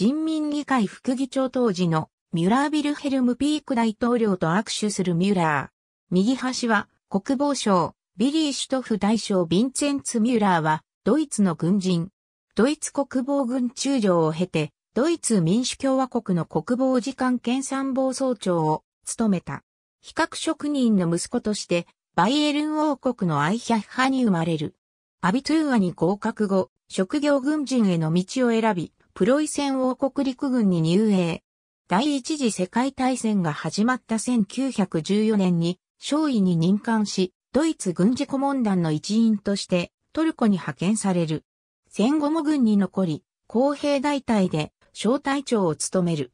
人民議会副議長当時のミュラービルヘルムピーク大統領と握手するミュラー。右端は国防省、ビリー・シュトフ大将ヴィンチェンツ・ミュラーはドイツの軍人。ドイツ国防軍中将を経て、ドイツ民主共和国の国防次官兼参謀総長を務めた。比較職人の息子として、バイエルン王国のアイヒャッハに生まれる。アビトゥーアに合格後、職業軍人への道を選び、プロイセン王国陸軍に入営。第一次世界大戦が始まった1914年に、少尉に任官し、ドイツ軍事顧問団の一員としてトルコに派遣される。戦後も軍に残り、公平大隊で小隊長を務める。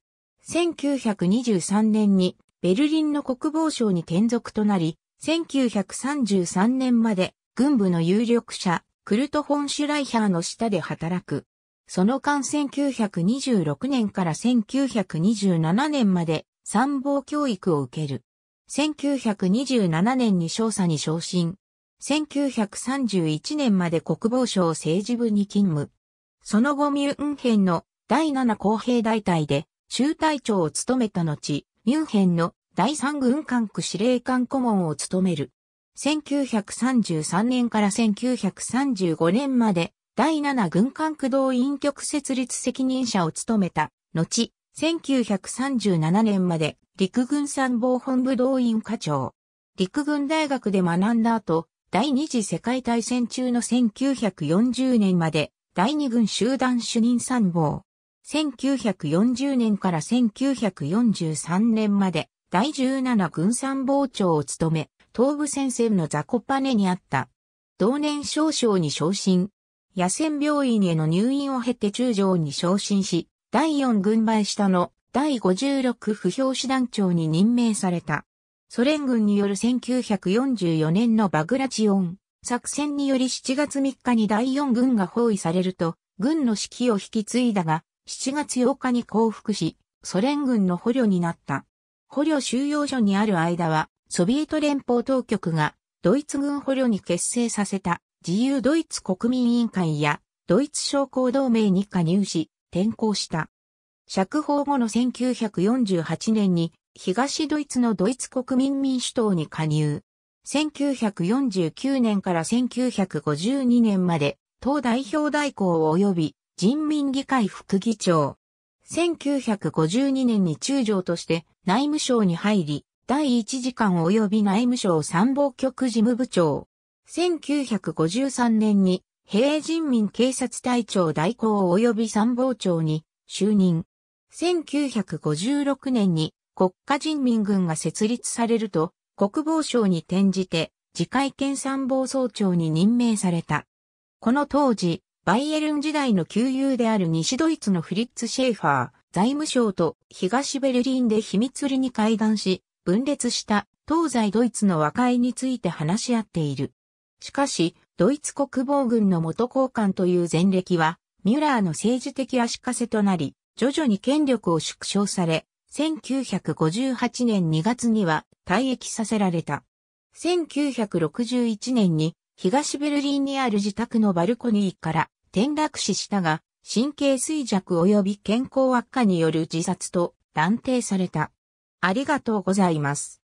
1923年にベルリンの国防省に転属となり、1933年まで軍部の有力者、クルト・ホンシュライヒャーの下で働く。その間1926年から1927年まで参謀教育を受ける。1927年に少佐に昇進。1931年まで国防省政治部に勤務。その後ミュンヘンの第7工兵大隊で中隊長を務めた後、ミュンヘンの第3軍管区司令官顧問を務める。1933年から1935年まで第7軍管区動員局設立責任者を務めた、後、1937年まで陸軍参謀本部動員課長。陸軍大学で学んだ後、第二次世界大戦中の1940年まで第二軍集団主任参謀。1940年から1943年まで第17軍参謀長を務め、東部戦線のザコパネにあった。同年少将に昇進、野戦病院への入院を経て中将に昇進し、第4軍配下の第56不評師団長に任命された。ソ連軍による1944年のバグラチオン作戦により7月3日に第4軍が包囲されると、軍の指揮を引き継いだが、7月8日に降伏し、ソ連軍の捕虜になった。捕虜収容所にある間は、ソビエト連邦当局がドイツ軍捕虜に結成させた自由ドイツ国民委員会やドイツ商工同盟に加入し、転校した。釈放後の1948年に東ドイツのドイツ国民民主党に加入。1949年から1952年まで党代表代行及び人民議会副議長。1952年に中将として内務省に入り、第1次官及び内務省参謀局事務部長。1953年に、平人民警察隊長代行及び参謀長に就任。1956年に国家人民軍が設立されると、国防省に転じて、次回県参謀総長に任命された。この当時、バイエルン時代の旧友である西ドイツのフリッツ・シェーファー、財務省と東ベルリンで秘密裏に会談し、分裂した東西ドイツの和解について話し合っている。しかし、ドイツ国防軍の元交換という前歴は、ミュラーの政治的足かせとなり、徐々に権力を縮小され、1958年2月には退役させられた。1961年に東ベルリンにある自宅のバルコニーから転落死したが、神経衰弱及び健康悪化による自殺と断定された。ありがとうございます。